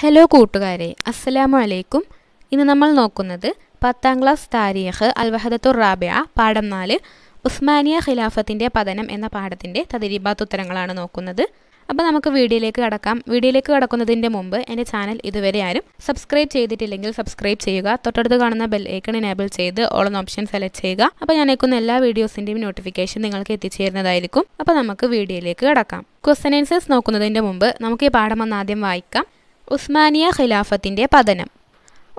hello കൂട്ടുകാരെ അസ്സലാമു അലൈക്കും ഇന്ന് നമ്മൾ നോക്കുന്നത് പത്താം ക്ലാസ് താരിഖ് വഹദത്തു റാബിയ പാഠം നാല് ഉസ്മാനിയ ഖിലാഫത്തിൻ്റെ പതനം എന്ന പാഠത്തിൻ്റെ തതിരിബാത്ത് ഉത്തരങ്ങളാണ് നോക്കുന്നത് അപ്പോൾ നമുക്ക് വീഡിയോയിലേക്ക് കടക്കാം വീഡിയോയിലേക്ക് കടക്കുന്നതിൻ്റെ മുമ്പ് എൻ്റെ ചാനൽ ഇതുവരെ ആരും സബ്സ്ക്രൈബ് ചെയ്തിട്ടില്ലെങ്കിൽ സബ്സ്ക്രൈബ് ചെയ്യുക തൊട്ടടുത്ത് കാണുന്ന ബെൽ ഐക്കൺ എനേബിൾ ചെയ്ത് ഓൾ എന്ന ഓപ്ഷൻ സെലക്ട് ചെയ്യുക അപ്പോൾ ഞാൻ അയക്കുന്ന എല്ലാ വീഡിയോസിൻ്റെയും നോട്ടിഫിക്കേഷൻ നിങ്ങൾക്ക് എത്തിച്ചേരുന്നതായിരിക്കും അപ്പോൾ നമുക്ക് വീഡിയോയിലേക്ക് കടക്കാം ക്വസ്റ്റൻ ആൻസേഴ്സ് നോക്കുന്നതിൻ്റെ മുമ്പ് നമുക്ക് ഈ പാഠം ഒന്ന് ആദ്യം വായിക്കാം ഉസ്മാനിയ ഖിലാഫത്തിൻ്റെ പതനം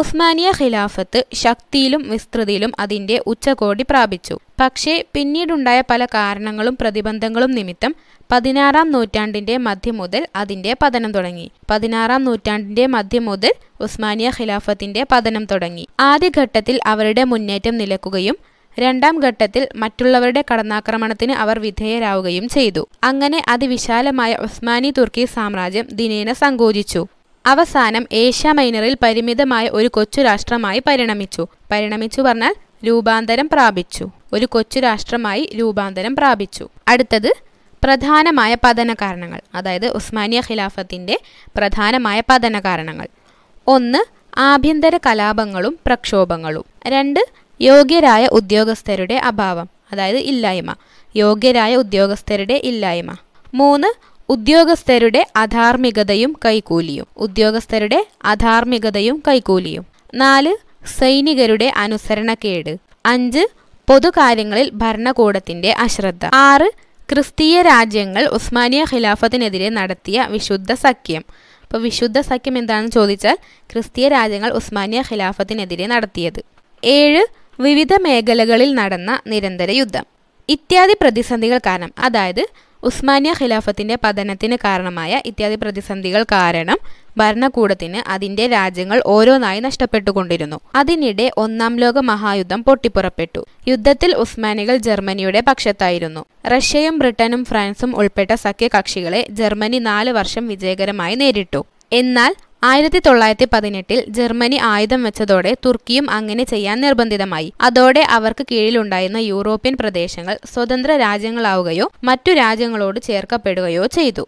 ഉസ്മാനിയ ഖിലാഫത്ത് ശക്തിയിലും വിസ്തൃതിയിലും അതിൻ്റെ ഉച്ചകോടി പ്രാപിച്ചു പക്ഷേ പിന്നീടുണ്ടായ പല കാരണങ്ങളും പ്രതിബന്ധങ്ങളും നിമിത്തം പതിനാറാം നൂറ്റാണ്ടിൻ്റെ മധ്യം മുതൽ അതിൻ്റെ പതനം തുടങ്ങി പതിനാറാം നൂറ്റാണ്ടിൻ്റെ മധ്യം മുതൽ ഉസ്മാനിയ ഖിലാഫത്തിൻ്റെ പതനം തുടങ്ങി ആദ്യഘട്ടത്തിൽ അവരുടെ മുന്നേറ്റം നിലക്കുകയും രണ്ടാം ഘട്ടത്തിൽ മറ്റുള്ളവരുടെ കടന്നാക്രമണത്തിന് അവർ വിധേയരാവുകയും ചെയ്തു അങ്ങനെ അതിവിശാലമായ ഉസ്മാനി തുർക്കി സാമ്രാജ്യം ദിനേന സങ്കോചിച്ചു അവസാനം ഏഷ്യ മൈനറിൽ പരിമിതമായ ഒരു കൊച്ചു രാഷ്ട്രമായി പരിണമിച്ചു പരിണമിച്ചു പറഞ്ഞാൽ രൂപാന്തരം പ്രാപിച്ചു ഒരു കൊച്ചു രാഷ്ട്രമായി രൂപാന്തരം പ്രാപിച്ചു അടുത്തത് പ്രധാനമായ പതന കാരണങ്ങൾ അതായത് ഉസ്മാനിയ ഖിലാഫത്തിൻ്റെ പ്രധാനമായ പതന കാരണങ്ങൾ ഒന്ന് ആഭ്യന്തര കലാപങ്ങളും പ്രക്ഷോഭങ്ങളും രണ്ട് യോഗ്യരായ ഉദ്യോഗസ്ഥരുടെ അഭാവം അതായത് ഇല്ലായ്മ യോഗ്യരായ ഉദ്യോഗസ്ഥരുടെ ഇല്ലായ്മ മൂന്ന് ഉദ്യോഗസ്ഥരുടെ അധാർമികതയും കൈക്കൂലിയും ഉദ്യോഗസ്ഥരുടെ അധാർമികതയും കൈക്കൂലിയും നാല് സൈനികരുടെ അനുസരണക്കേട് അഞ്ച് പൊതുകാര്യങ്ങളിൽ ഭരണകൂടത്തിന്റെ അശ്രദ്ധ ആറ് ക്രിസ്തീയ രാജ്യങ്ങൾ ഉസ്മാനിയ ഖിലാഫത്തിനെതിരെ നടത്തിയ വിശുദ്ധ സഖ്യം അപ്പോൾ വിശുദ്ധ സഖ്യം എന്താണെന്ന് ചോദിച്ചാൽ ക്രിസ്തീയ രാജ്യങ്ങൾ ഉസ്മാനിയ ഖിലാഫത്തിനെതിരെ നടത്തിയത് ഏഴ് വിവിധ മേഖലകളിൽ നടന്ന നിരന്തര യുദ്ധം ഇത്യാദി പ്രതിസന്ധികൾ കാരണം അതായത് ഉസ്മാനിയ ഖിലാഫത്തിന്റെ പതനത്തിന് കാരണമായ ഇത്യാദി പ്രതിസന്ധികൾ കാരണം ഭരണകൂടത്തിന് അതിന്റെ രാജ്യങ്ങൾ ഓരോന്നായി നഷ്ടപ്പെട്ടുകൊണ്ടിരുന്നു അതിനിടെ ഒന്നാം ലോക മഹായുദ്ധം പൊട്ടിപ്പുറപ്പെട്ടു യുദ്ധത്തിൽ ഉസ്മാനികൾ ജർമ്മനിയുടെ പക്ഷത്തായിരുന്നു റഷ്യയും ബ്രിട്ടനും ഫ്രാൻസും ഉൾപ്പെട്ട സഖ്യകക്ഷികളെ ജർമ്മനി നാല് വർഷം വിജയകരമായി നേരിട്ടു എന്നാൽ ആയിരത്തി തൊള്ളായിരത്തി പതിനെട്ടിൽ ജർമ്മനി ആയുധം വെച്ചതോടെ തുർക്കിയും അങ്ങനെ ചെയ്യാൻ നിർബന്ധിതമായി അതോടെ അവർക്ക് കീഴിലുണ്ടായിരുന്ന യൂറോപ്യൻ പ്രദേശങ്ങൾ സ്വതന്ത്ര രാജ്യങ്ങളാവുകയോ മറ്റു രാജ്യങ്ങളോട് ചേർക്കപ്പെടുകയോ ചെയ്തു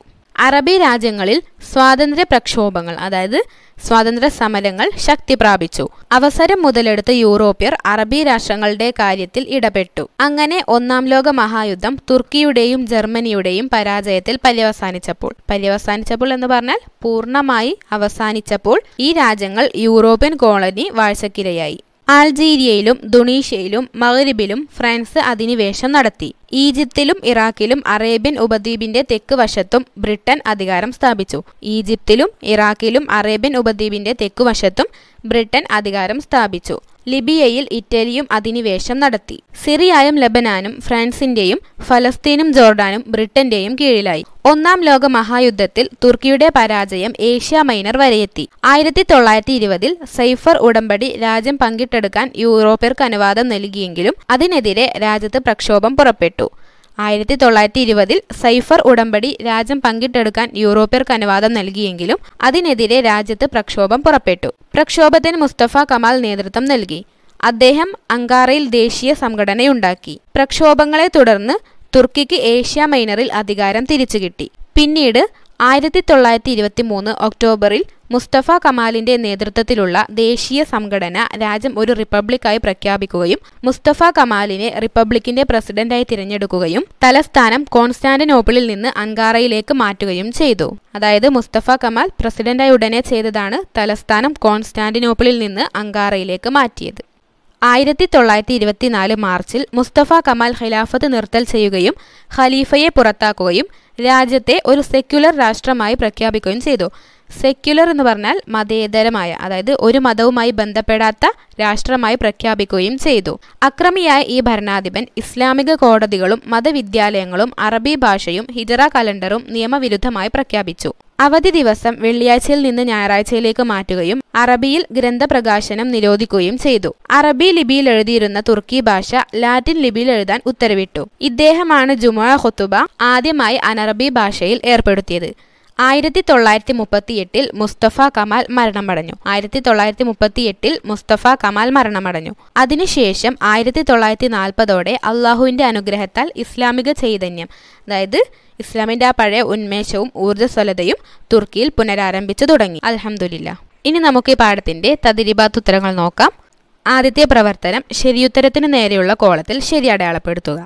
അറബി രാജ്യങ്ങളിൽ സ്വാതന്ത്ര്യ പ്രക്ഷോഭങ്ങൾ അതായത് സ്വാതന്ത്ര്യ സമരങ്ങൾ ശക്തി പ്രാപിച്ചു അവസരം മുതലെടുത്ത് യൂറോപ്യർ അറബി രാഷ്ട്രങ്ങളുടെ കാര്യത്തിൽ ഇടപെട്ടു അങ്ങനെ ഒന്നാം ലോക മഹായുദ്ധം തുർക്കിയുടെയും ജർമ്മനിയുടെയും പരാജയത്തിൽ പര്യവസാനിച്ചപ്പോൾ പര്യവസാനിച്ചപ്പോൾ എന്ന് പറഞ്ഞാൽ പൂർണ്ണമായി അവസാനിച്ചപ്പോൾ ഈ രാജ്യങ്ങൾ യൂറോപ്യൻ കോളനി വാഴ്ചക്കിരയായി ആൾജീരിയയിലും ദുണീഷ്യയിലും മഗ്രിബിലും ഫ്രാൻസ് അധിനിവേശം നടത്തി ഈജിപ്തിലും ഇറാഖിലും അറേബ്യൻ ഉപദ്വീപിന്റെ തെക്ക് വശത്തും ബ്രിട്ടൻ അധികാരം സ്ഥാപിച്ചു ഈജിപ്തിലും ഇറാഖിലും അറേബ്യൻ ഉപദ്വീപിന്റെ തെക്ക് വശത്തും ബ്രിട്ടൻ അധികാരം സ്ഥാപിച്ചു ലിബിയയിൽ ഇറ്റലിയും അധിനിവേശം നടത്തി സിറിയായും ലബനാനും ഫ്രാൻസിന്റെയും ഫലസ്തീനും ജോർഡാനും ബ്രിട്ടന്റെയും കീഴിലായി ഒന്നാം ലോക മഹായുദ്ധത്തിൽ തുർക്കിയുടെ പരാജയം ഏഷ്യ മൈനർ വരെയെത്തി ആയിരത്തി തൊള്ളായിരത്തി ഇരുപതിൽ സൈഫർ ഉടമ്പടി രാജ്യം പങ്കിട്ടെടുക്കാൻ യൂറോപ്യർക്ക് അനുവാദം നൽകിയെങ്കിലും അതിനെതിരെ രാജ്യത്ത് പ്രക്ഷോഭം പുറപ്പെട്ടു ആയിരത്തി തൊള്ളായിരത്തി ഇരുപതിൽ സൈഫർ ഉടമ്പടി രാജ്യം പങ്കിട്ടെടുക്കാൻ യൂറോപ്യർക്ക് അനുവാദം നൽകിയെങ്കിലും അതിനെതിരെ രാജ്യത്ത് പ്രക്ഷോഭം പുറപ്പെട്ടു പ്രക്ഷോഭത്തിന് മുസ്തഫ കമാൽ നേതൃത്വം നൽകി അദ്ദേഹം അങ്കാറയിൽ ദേശീയ സംഘടനയുണ്ടാക്കി പ്രക്ഷോഭങ്ങളെ തുടർന്ന് തുർക്കിക്ക് ഏഷ്യ മൈനറിൽ അധികാരം തിരിച്ചുകിട്ടി പിന്നീട് ആയിരത്തി തൊള്ളായിരത്തി ഇരുപത്തി മൂന്ന് ഒക്ടോബറിൽ മുസ്തഫ കമാലിന്റെ നേതൃത്വത്തിലുള്ള ദേശീയ സംഘടന രാജ്യം ഒരു റിപ്പബ്ലിക്കായി പ്രഖ്യാപിക്കുകയും മുസ്തഫ കമാലിനെ റിപ്പബ്ലിക്കിന്റെ പ്രസിഡന്റായി തിരഞ്ഞെടുക്കുകയും തലസ്ഥാനം കോൺസ്റ്റാന്റിനോപ്പിളിൽ നിന്ന് അങ്കാറയിലേക്ക് മാറ്റുകയും ചെയ്തു അതായത് മുസ്തഫ കമാൽ പ്രസിഡന്റായി ഉടനെ ചെയ്തതാണ് തലസ്ഥാനം കോൺസ്റ്റാന്റിനോപ്പിളിൽ നിന്ന് അങ്കാറയിലേക്ക് മാറ്റിയത് ആയിരത്തി തൊള്ളായിരത്തി ഇരുപത്തിനാല് മാർച്ചിൽ മുസ്തഫ കമാൽ ഖിലാഫത്ത് നിർത്തൽ ചെയ്യുകയും ഖലീഫയെ പുറത്താക്കുകയും രാജ്യത്തെ ഒരു സെക്യുലർ രാഷ്ട്രമായി പ്രഖ്യാപിക്കുകയും ചെയ്തു സെക്യുലർ എന്ന് പറഞ്ഞാൽ മതേതരമായ അതായത് ഒരു മതവുമായി ബന്ധപ്പെടാത്ത രാഷ്ട്രമായി പ്രഖ്യാപിക്കുകയും ചെയ്തു അക്രമിയായ ഈ ഭരണാധിപൻ ഇസ്ലാമിക കോടതികളും മതവിദ്യാലയങ്ങളും അറബി ഭാഷയും ഹിജറ കലണ്ടറും നിയമവിരുദ്ധമായി പ്രഖ്യാപിച്ചു അവധി ദിവസം വെള്ളിയാഴ്ചയിൽ നിന്ന് ഞായറാഴ്ചയിലേക്ക് മാറ്റുകയും അറബിയിൽ ഗ്രന്ഥപ്രകാശനം നിരോധിക്കുകയും ചെയ്തു അറബി ലിപിയിൽ എഴുതിയിരുന്ന തുർക്കി ഭാഷ ലാറ്റിൻ ലിപിയിൽ എഴുതാൻ ഉത്തരവിട്ടു ഇദ്ദേഹമാണ് ജുമാ ഹൊത്തുബ ആദ്യമായി അനറബി ഭാഷയിൽ ഏർപ്പെടുത്തിയത് ആയിരത്തി തൊള്ളായിരത്തി മുപ്പത്തിയെട്ടിൽ മുസ്തഫ കമാൽ മരണമടഞ്ഞു ആയിരത്തി തൊള്ളായിരത്തി മുപ്പത്തിയെട്ടിൽ മുസ്തഫ കമാൽ മരണമടഞ്ഞു അതിനുശേഷം ആയിരത്തി തൊള്ളായിരത്തി നാൽപ്പതോടെ അള്ളാഹുവിൻ്റെ അനുഗ്രഹത്താൽ ഇസ്ലാമിക ചൈതന്യം അതായത് ഇസ്ലാമിൻ്റെ ആ പഴയ ഉന്മേഷവും ഊർജ്ജസ്വലതയും തുർക്കിയിൽ പുനരാരംഭിച്ചു തുടങ്ങി അലഹമുല്ല ഇനി നമുക്ക് ഈ പാഠത്തിൻ്റെ തതിരിബാത്ത് ഉത്തരങ്ങൾ നോക്കാം ആദ്യത്തെ പ്രവർത്തനം ശരിയുത്തരത്തിന് നേരെയുള്ള കോളത്തിൽ ശരി അടയാളപ്പെടുത്തുക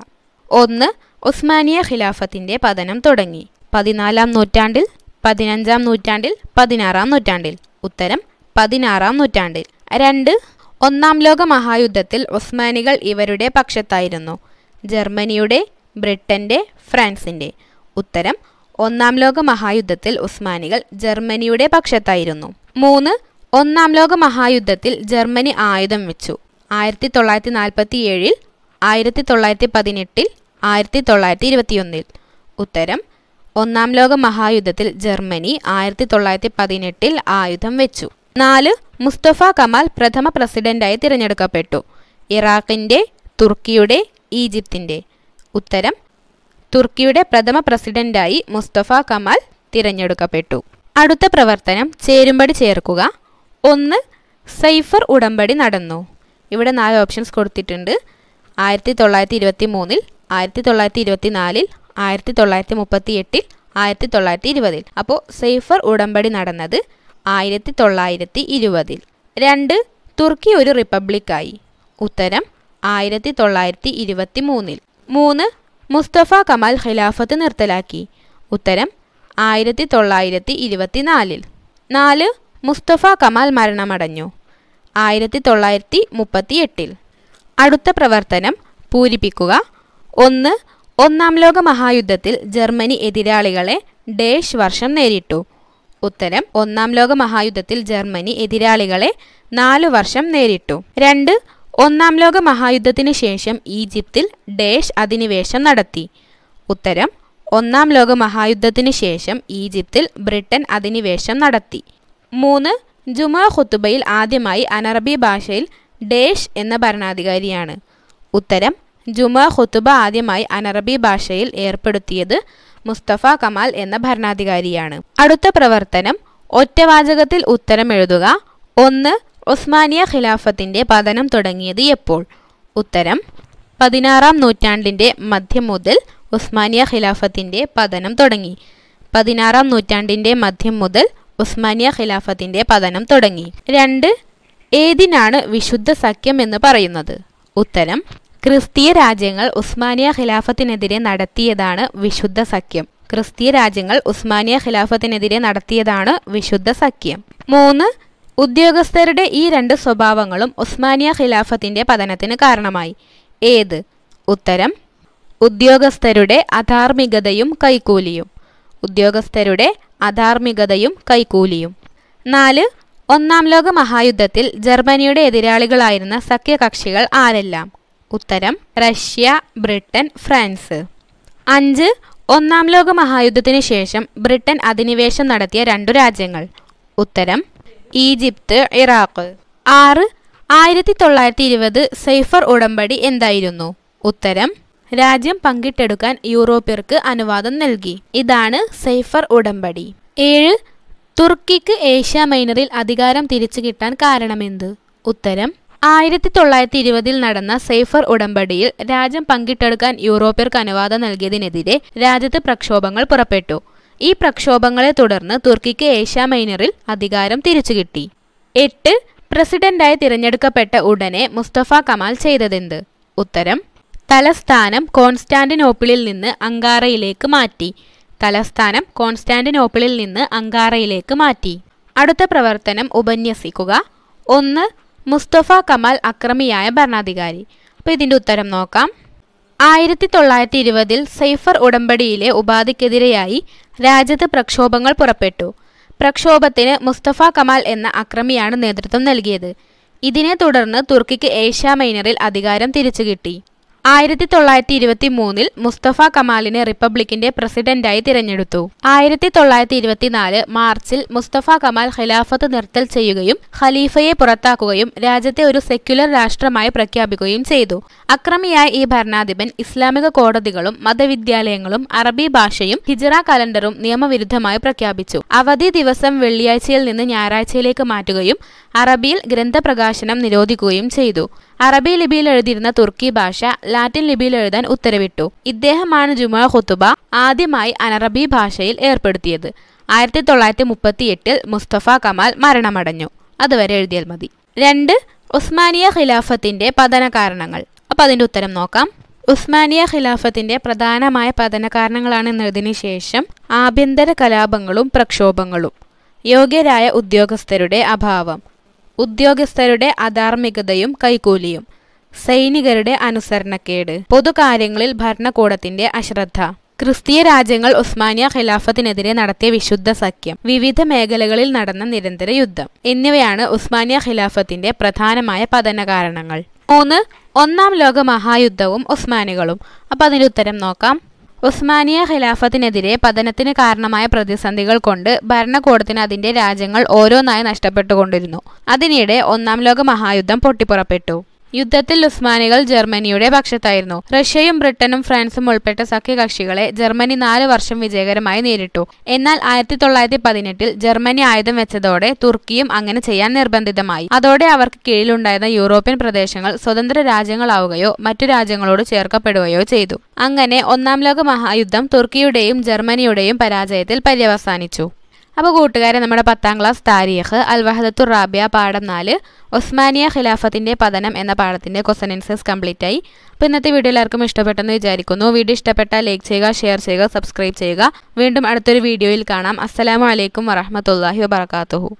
ഒന്ന് ഉസ്മാനിയ ഖിലാഫത്തിൻ്റെ പതനം തുടങ്ങി പതിനാലാം നൂറ്റാണ്ടിൽ പതിനഞ്ചാം നൂറ്റാണ്ടിൽ പതിനാറാം നൂറ്റാണ്ടിൽ ഉത്തരം പതിനാറാം നൂറ്റാണ്ടിൽ രണ്ട് ഒന്നാം ലോക മഹായുദ്ധത്തിൽ ഉസ്മാനികൾ ഇവരുടെ പക്ഷത്തായിരുന്നു ജർമ്മനിയുടെ ബ്രിട്ടന്റെ ഫ്രാൻസിന്റെ ഉത്തരം ഒന്നാം ലോക മഹായുദ്ധത്തിൽ ഉസ്മാനികൾ ജർമ്മനിയുടെ പക്ഷത്തായിരുന്നു മൂന്ന് ഒന്നാം ലോക മഹായുദ്ധത്തിൽ ജർമ്മനി ആയുധം വെച്ചു ആയിരത്തി തൊള്ളായിരത്തി നാൽപ്പത്തി ഏഴിൽ ആയിരത്തി തൊള്ളായിരത്തി പതിനെട്ടിൽ ആയിരത്തി തൊള്ളായിരത്തി ഇരുപത്തിയൊന്നിൽ ഉത്തരം ഒന്നാം ലോക മഹായുദ്ധത്തിൽ ജർമ്മനി ആയിരത്തി തൊള്ളായിരത്തി പതിനെട്ടിൽ ആയുധം വെച്ചു നാല് മുസ്തഫ കമാൽ പ്രഥമ പ്രസിഡന്റായി തിരഞ്ഞെടുക്കപ്പെട്ടു ഇറാഖിന്റെ തുർക്കിയുടെ ഈജിപ്തിന്റെ ഉത്തരം തുർക്കിയുടെ പ്രഥമ പ്രസിഡന്റായി മുസ്തഫ കമാൽ തിരഞ്ഞെടുക്കപ്പെട്ടു അടുത്ത പ്രവർത്തനം ചേരുമ്പടി ചേർക്കുക ഒന്ന് സൈഫർ ഉടമ്പടി നടന്നു ഇവിടെ നാല് ഓപ്ഷൻസ് കൊടുത്തിട്ടുണ്ട് ആയിരത്തി തൊള്ളായിരത്തി ഇരുപത്തി മൂന്നിൽ ആയിരത്തി തൊള്ളായിരത്തി ഇരുപത്തി നാലിൽ ആയിരത്തി തൊള്ളായിരത്തി മുപ്പത്തി എട്ടിൽ ആയിരത്തി തൊള്ളായിരത്തി ഇരുപതിൽ അപ്പോൾ സേഫർ ഉടമ്പടി നടന്നത് ആയിരത്തി തൊള്ളായിരത്തി ഇരുപതിൽ രണ്ട് തുർക്കി ഒരു റിപ്പബ്ലിക്കായി ഉത്തരം ആയിരത്തി തൊള്ളായിരത്തി ഇരുപത്തി മൂന്നിൽ മൂന്ന് മുസ്തഫ കമാൽ ഖിലാഫത്ത് നിർത്തലാക്കി ഉത്തരം ആയിരത്തി തൊള്ളായിരത്തി ഇരുപത്തിനാലിൽ നാല് മുസ്തഫ കമാൽ മരണമടഞ്ഞു ആയിരത്തി തൊള്ളായിരത്തി മുപ്പത്തി എട്ടിൽ അടുത്ത പ്രവർത്തനം പൂരിപ്പിക്കുക ഒന്ന് ഒന്നാം ലോക മഹായുദ്ധത്തിൽ ജർമ്മനി എതിരാളികളെ ഡേഷ് വർഷം നേരിട്ടു ഉത്തരം ഒന്നാം ലോക മഹായുദ്ധത്തിൽ ജർമ്മനി എതിരാളികളെ നാലു വർഷം നേരിട്ടു രണ്ട് ഒന്നാം ലോക മഹായുദ്ധത്തിന് ശേഷം ഈജിപ്തിൽ ഡേഷ് അധിനിവേശം നടത്തി ഉത്തരം ഒന്നാം ലോക മഹായുദ്ധത്തിന് ശേഷം ഈജിപ്തിൽ ബ്രിട്ടൻ അധിനിവേശം നടത്തി മൂന്ന് ജുമാ ഖുത്തുബയിൽ ആദ്യമായി അനറബി ഭാഷയിൽ ഡേഷ് എന്ന ഭരണാധികാരിയാണ് ഉത്തരം ജുമ ഖുത്തുബ ആദ്യമായി അനറബി ഭാഷയിൽ ഏർപ്പെടുത്തിയത് മുസ്തഫ കമാൽ എന്ന ഭരണാധികാരിയാണ് അടുത്ത പ്രവർത്തനം ഒറ്റവാചകത്തിൽ ഉത്തരം എഴുതുക ഒന്ന് ഉസ്മാനിയ ഖിലാഫത്തിന്റെ പതനം തുടങ്ങിയത് എപ്പോൾ ഉത്തരം പതിനാറാം നൂറ്റാണ്ടിന്റെ മധ്യം മുതൽ ഉസ്മാനിയ ഖിലാഫത്തിന്റെ പതനം തുടങ്ങി പതിനാറാം നൂറ്റാണ്ടിന്റെ മധ്യം മുതൽ ഉസ്മാനിയ ഖിലാഫത്തിന്റെ പതനം തുടങ്ങി രണ്ട് ഏതിനാണ് വിശുദ്ധ സഖ്യം എന്ന് പറയുന്നത് ഉത്തരം ക്രിസ്തീയ രാജ്യങ്ങൾ ഉസ്മാനിയ ഖിലാഫത്തിനെതിരെ നടത്തിയതാണ് വിശുദ്ധ സഖ്യം ക്രിസ്തീയ രാജ്യങ്ങൾ ഉസ്മാനിയ ഖിലാഫത്തിനെതിരെ നടത്തിയതാണ് വിശുദ്ധ സഖ്യം മൂന്ന് ഉദ്യോഗസ്ഥരുടെ ഈ രണ്ട് സ്വഭാവങ്ങളും ഉസ്മാനിയ ഖിലാഫത്തിന്റെ പതനത്തിന് കാരണമായി ഏത് ഉത്തരം ഉദ്യോഗസ്ഥരുടെ അധാർമികതയും കൈക്കൂലിയും ഉദ്യോഗസ്ഥരുടെ അധാർമികതയും കൈക്കൂലിയും നാല് ഒന്നാം ലോക മഹായുദ്ധത്തിൽ ജർമ്മനിയുടെ എതിരാളികളായിരുന്ന സഖ്യകക്ഷികൾ ആരെല്ലാം ഉത്തരം റഷ്യ ബ്രിട്ടൻ ഫ്രാൻസ് അഞ്ച് ഒന്നാം ലോക മഹായുദ്ധത്തിന് ശേഷം ബ്രിട്ടൻ അധിനിവേശം നടത്തിയ രണ്ടു രാജ്യങ്ങൾ ഉത്തരം ഈജിപ്ത് ഇറാഖ് ആറ് ആയിരത്തി തൊള്ളായിരത്തി ഇരുപത് സൈഫർ ഉടമ്പടി എന്തായിരുന്നു ഉത്തരം രാജ്യം പങ്കിട്ടെടുക്കാൻ യൂറോപ്യർക്ക് അനുവാദം നൽകി ഇതാണ് സൈഫർ ഉടമ്പടി ഏഴ് തുർക്കിക്ക് ഏഷ്യ മൈനറിൽ അധികാരം തിരിച്ചു കിട്ടാൻ കാരണമെന്ത് ഉത്തരം ആയിരത്തി തൊള്ളായിരത്തി ഇരുപതിൽ നടന്ന സേഫർ ഉടമ്പടിയിൽ രാജ്യം പങ്കിട്ടെടുക്കാൻ യൂറോപ്യർക്ക് അനുവാദം നൽകിയതിനെതിരെ രാജ്യത്ത് പ്രക്ഷോഭങ്ങൾ പുറപ്പെട്ടു ഈ പ്രക്ഷോഭങ്ങളെ തുടർന്ന് തുർക്കിക്ക് ഏഷ്യ മൈനറിൽ അധികാരം തിരിച്ചുകിട്ടി എട്ട് പ്രസിഡന്റായി തിരഞ്ഞെടുക്കപ്പെട്ട ഉടനെ മുസ്തഫ കമാൽ ചെയ്തതെന്ത് ഉത്തരം തലസ്ഥാനം കോൺസ്റ്റാന്റിനോപ്പിളിൽ നിന്ന് അങ്കാറയിലേക്ക് മാറ്റി തലസ്ഥാനം കോൺസ്റ്റാന്റിനോപ്പിളിൽ നിന്ന് അങ്കാറയിലേക്ക് മാറ്റി അടുത്ത പ്രവർത്തനം ഉപന്യസിക്കുക ഒന്ന് മുസ്തഫ കമാൽ അക്രമിയായ ഭരണാധികാരി അപ്പോൾ ഇതിൻ്റെ ഉത്തരം നോക്കാം ആയിരത്തി തൊള്ളായിരത്തി ഇരുപതിൽ സൈഫർ ഉടമ്പടിയിലെ ഉപാധിക്കെതിരെയായി രാജ്യത്ത് പ്രക്ഷോഭങ്ങൾ പുറപ്പെട്ടു പ്രക്ഷോഭത്തിന് മുസ്തഫ കമാൽ എന്ന അക്രമിയാണ് നേതൃത്വം നൽകിയത് ഇതിനെ തുടർന്ന് തുർക്കിക്ക് ഏഷ്യ മൈനറിൽ അധികാരം തിരിച്ചു കിട്ടി ആയിരത്തി തൊള്ളായിരത്തി ഇരുപത്തി മൂന്നിൽ മുസ്തഫ കമാലിനെ റിപ്പബ്ലിക്കിന്റെ പ്രസിഡന്റായി തിരഞ്ഞെടുത്തു ആയിരത്തി തൊള്ളായിരത്തി ഇരുപത്തിനാല് മാർച്ചിൽ മുസ്തഫ കമാൽ ഖിലാഫത്ത് നിർത്തൽ ചെയ്യുകയും ഖലീഫയെ പുറത്താക്കുകയും രാജ്യത്തെ ഒരു സെക്യുലർ രാഷ്ട്രമായി പ്രഖ്യാപിക്കുകയും ചെയ്തു അക്രമിയായ ഈ ഭരണാധിപൻ ഇസ്ലാമിക കോടതികളും മതവിദ്യാലയങ്ങളും അറബി ഭാഷയും ഹിജറ കലണ്ടറും നിയമവിരുദ്ധമായി പ്രഖ്യാപിച്ചു അവധി ദിവസം വെള്ളിയാഴ്ചയിൽ നിന്ന് ഞായറാഴ്ചയിലേക്ക് മാറ്റുകയും അറബിയിൽ ഗ്രന്ഥപ്രകാശനം നിരോധിക്കുകയും ചെയ്തു അറബി ലിപിയിൽ എഴുതിയിരുന്ന തുർക്കി ഭാഷ ലാറ്റിൻ ലിപിയിൽ എഴുതാൻ ഉത്തരവിട്ടു ഇദ്ദേഹമാണ് ജുമ ഖുത്തുബ ആദ്യമായി അനറബി ഭാഷയിൽ ഏർപ്പെടുത്തിയത് ആയിരത്തി തൊള്ളായിരത്തി മുപ്പത്തി എട്ടിൽ മുസ്തഫ കമാൽ മരണമടഞ്ഞു അതുവരെ എഴുതിയാൽ മതി രണ്ട് ഉസ്മാനിയ ഖിലാഫത്തിന്റെ പതന കാരണങ്ങൾ അപ്പൊ അതിന്റെ ഉത്തരം നോക്കാം ഉസ്മാനിയ ഖിലാഫത്തിന്റെ പ്രധാനമായ പതന കാരണങ്ങളാണ് എന്നതിന് ശേഷം ആഭ്യന്തര കലാപങ്ങളും പ്രക്ഷോഭങ്ങളും യോഗ്യരായ ഉദ്യോഗസ്ഥരുടെ അഭാവം ഉദ്യോഗസ്ഥരുടെ അധാർമികതയും കൈക്കൂലിയും സൈനികരുടെ അനുസരണക്കേട് പൊതുകാര്യങ്ങളിൽ ഭരണകൂടത്തിന്റെ അശ്രദ്ധ ക്രിസ്തീയ രാജ്യങ്ങൾ ഉസ്മാനിയ ഖിലാഫത്തിനെതിരെ നടത്തിയ വിശുദ്ധ സഖ്യം വിവിധ മേഖലകളിൽ നടന്ന നിരന്തര യുദ്ധം എന്നിവയാണ് ഉസ്മാനിയ ഖിലാഫത്തിന്റെ പ്രധാനമായ പതന കാരണങ്ങൾ മൂന്ന് ഒന്നാം ലോക മഹായുദ്ധവും ഉസ്മാനികളും അപ്പൊ അതിൻ്റെ ഉത്തരം നോക്കാം ഉസ്മാനിയ ഖിലാഫത്തിനെതിരെ പതനത്തിന് കാരണമായ പ്രതിസന്ധികൾ കൊണ്ട് ഭരണകൂടത്തിന് അതിന്റെ രാജ്യങ്ങൾ ഓരോന്നായി നഷ്ടപ്പെട്ടുകൊണ്ടിരുന്നു അതിനിടെ ഒന്നാം ലോക മഹായുദ്ധം പൊട്ടിപ്പുറപ്പെട്ടു യുദ്ധത്തിൽ ഉസ്മാനികൾ ജർമ്മനിയുടെ പക്ഷത്തായിരുന്നു റഷ്യയും ബ്രിട്ടനും ഫ്രാൻസും ഉൾപ്പെട്ട സഖ്യകക്ഷികളെ ജർമ്മനി നാല് വർഷം വിജയകരമായി നേരിട്ടു എന്നാൽ ആയിരത്തി തൊള്ളായിരത്തി പതിനെട്ടിൽ ജർമ്മനി ആയുധം വെച്ചതോടെ തുർക്കിയും അങ്ങനെ ചെയ്യാൻ നിർബന്ധിതമായി അതോടെ അവർക്ക് കീഴിലുണ്ടായിരുന്ന യൂറോപ്യൻ പ്രദേശങ്ങൾ സ്വതന്ത്ര രാജ്യങ്ങളാവുകയോ മറ്റു രാജ്യങ്ങളോട് ചേർക്കപ്പെടുകയോ ചെയ്തു അങ്ങനെ ഒന്നാം ലോക മഹായുദ്ധം തുർക്കിയുടെയും ജർമ്മനിയുടെയും പരാജയത്തിൽ പര്യവസാനിച്ചു അപ്പോൾ കൂട്ടുകാരെ നമ്മുടെ പത്താം ക്ലാസ് താരീഖ് അൽ വഹദത്തു റാബിയ പാഠം നാല് ഒസ്മാനിയ ഖിലാഫത്തിൻ്റെ പതനം എന്ന പാഠത്തിൻ്റെ ക്വസ്റ്റൻ ആൻസേഴ്സ് കംപ്ലീറ്റ് ആയി അപ്പോൾ ഇന്നത്തെ വീഡിയോ എല്ലാവർക്കും ഇഷ്ടപ്പെട്ടെന്ന് വിചാരിക്കുന്നു വീഡിയോ ഇഷ്ടപ്പെട്ടാൽ ലൈക്ക് ചെയ്യുക ഷെയർ ചെയ്യുക സബ്സ്ക്രൈബ് ചെയ്യുക വീണ്ടും അടുത്തൊരു വീഡിയോയിൽ കാണാം അസ്സലാമു അലൈക്കും വറഹമത്തല്ലാഹി വബർക്കാത്തുഹു